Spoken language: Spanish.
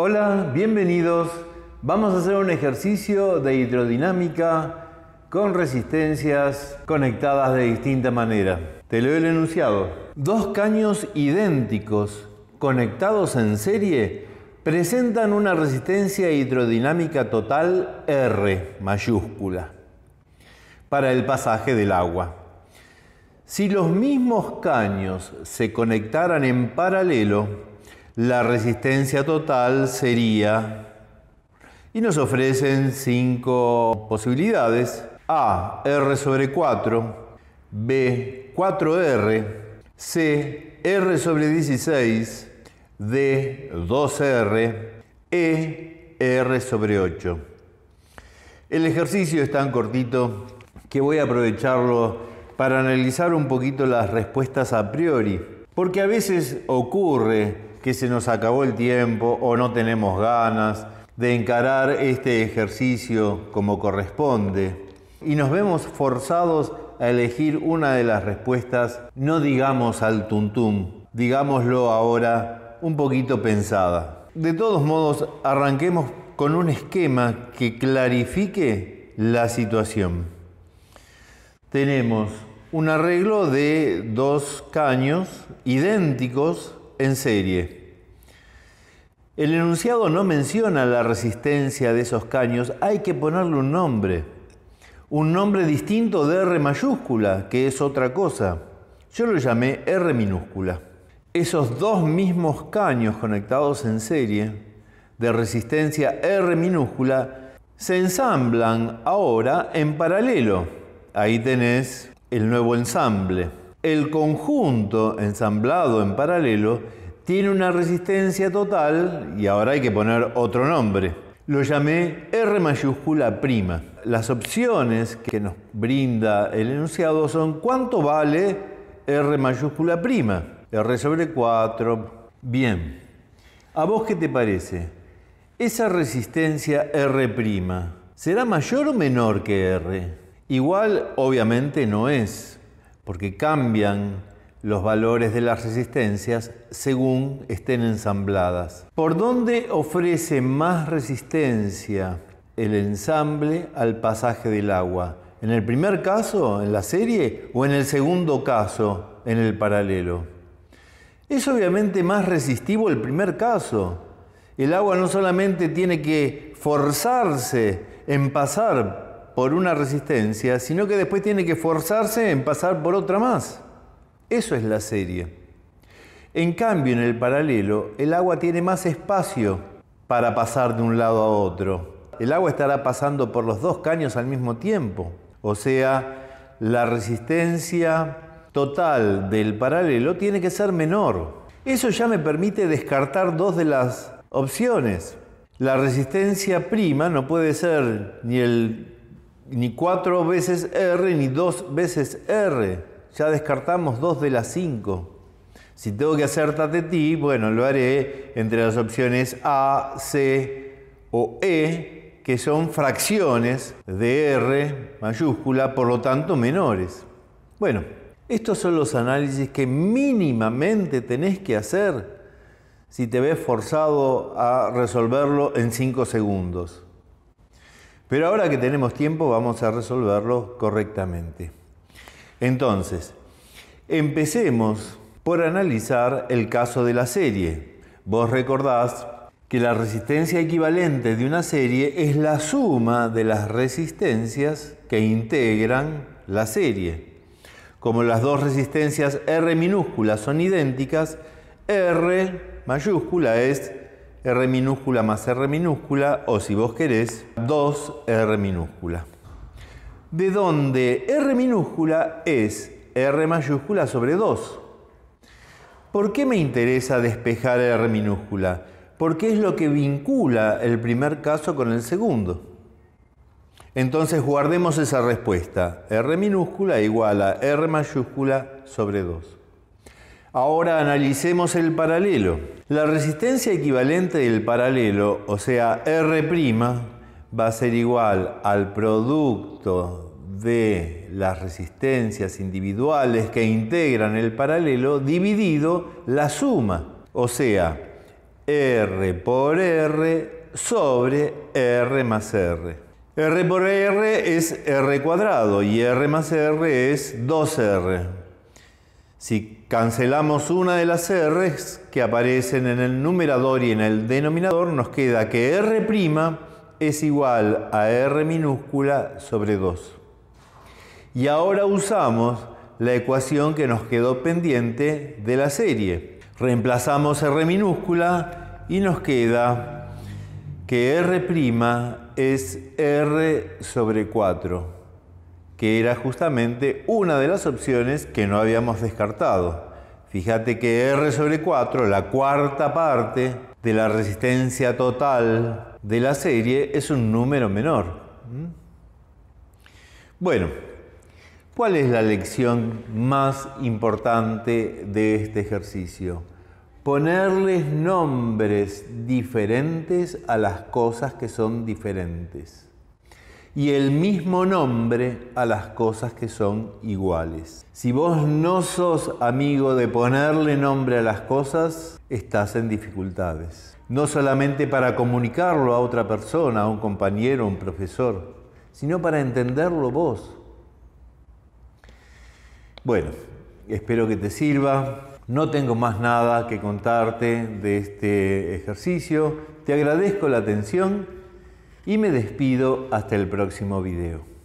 Hola, bienvenidos. Vamos a hacer un ejercicio de hidrodinámica con resistencias conectadas de distinta manera. Te leo el enunciado. Dos caños idénticos conectados en serie presentan una resistencia hidrodinámica total R mayúscula para el pasaje del agua. Si los mismos caños se conectaran en paralelo, la resistencia total sería... Y nos ofrecen cinco posibilidades. A, R sobre 4. B, 4R. C, R sobre 16. D, 2R. E, R sobre 8. El ejercicio es tan cortito que voy a aprovecharlo para analizar un poquito las respuestas a priori. Porque a veces ocurre que se nos acabó el tiempo o no tenemos ganas de encarar este ejercicio como corresponde y nos vemos forzados a elegir una de las respuestas, no digamos al tuntum, digámoslo ahora un poquito pensada. De todos modos, arranquemos con un esquema que clarifique la situación. Tenemos un arreglo de dos caños idénticos en serie. El enunciado no menciona la resistencia de esos caños, hay que ponerle un nombre, un nombre distinto de R mayúscula, que es otra cosa. Yo lo llamé R minúscula. Esos dos mismos caños conectados en serie, de resistencia R minúscula, se ensamblan ahora en paralelo. Ahí tenés el nuevo ensamble. El conjunto ensamblado en paralelo tiene una resistencia total y ahora hay que poner otro nombre. Lo llamé R mayúscula prima. Las opciones que nos brinda el enunciado son cuánto vale R mayúscula prima, R sobre 4. Bien, ¿a vos qué te parece? ¿Esa resistencia R prima será mayor o menor que R? Igual obviamente no es porque cambian los valores de las resistencias según estén ensambladas. ¿Por dónde ofrece más resistencia el ensamble al pasaje del agua? ¿En el primer caso, en la serie, o en el segundo caso, en el paralelo? Es obviamente más resistivo el primer caso. El agua no solamente tiene que forzarse en pasar por una resistencia, sino que después tiene que forzarse en pasar por otra más. Eso es la serie. En cambio, en el paralelo, el agua tiene más espacio para pasar de un lado a otro. El agua estará pasando por los dos caños al mismo tiempo. O sea, la resistencia total del paralelo tiene que ser menor. Eso ya me permite descartar dos de las opciones. La resistencia prima no puede ser ni el ni cuatro veces R, ni dos veces R. Ya descartamos dos de las cinco. Si tengo que hacer ti bueno, lo haré entre las opciones A, C o E, que son fracciones de R mayúscula, por lo tanto menores. Bueno, estos son los análisis que mínimamente tenés que hacer si te ves forzado a resolverlo en 5 segundos. Pero ahora que tenemos tiempo vamos a resolverlo correctamente. Entonces, empecemos por analizar el caso de la serie. Vos recordás que la resistencia equivalente de una serie es la suma de las resistencias que integran la serie. Como las dos resistencias R minúsculas son idénticas, R mayúscula es R minúscula más R minúscula, o si vos querés, 2R minúscula. De donde R minúscula es R mayúscula sobre 2. ¿Por qué me interesa despejar R minúscula? Porque es lo que vincula el primer caso con el segundo. Entonces guardemos esa respuesta. R minúscula igual a R mayúscula sobre 2. Ahora analicemos el paralelo. La resistencia equivalente del paralelo, o sea, R', va a ser igual al producto de las resistencias individuales que integran el paralelo dividido la suma, o sea, R por R sobre R más R. R por R es R cuadrado y R más R es 2R. Si Cancelamos una de las r que aparecen en el numerador y en el denominador, nos queda que R' es igual a R minúscula sobre 2. Y ahora usamos la ecuación que nos quedó pendiente de la serie. Reemplazamos R minúscula y nos queda que R' es R sobre 4 que era justamente una de las opciones que no habíamos descartado. Fíjate que R sobre 4, la cuarta parte de la resistencia total de la serie, es un número menor. Bueno, ¿cuál es la lección más importante de este ejercicio? Ponerles nombres diferentes a las cosas que son diferentes y el mismo nombre a las cosas que son iguales. Si vos no sos amigo de ponerle nombre a las cosas, estás en dificultades. No solamente para comunicarlo a otra persona, a un compañero, a un profesor, sino para entenderlo vos. Bueno, espero que te sirva. No tengo más nada que contarte de este ejercicio. Te agradezco la atención y me despido hasta el próximo video.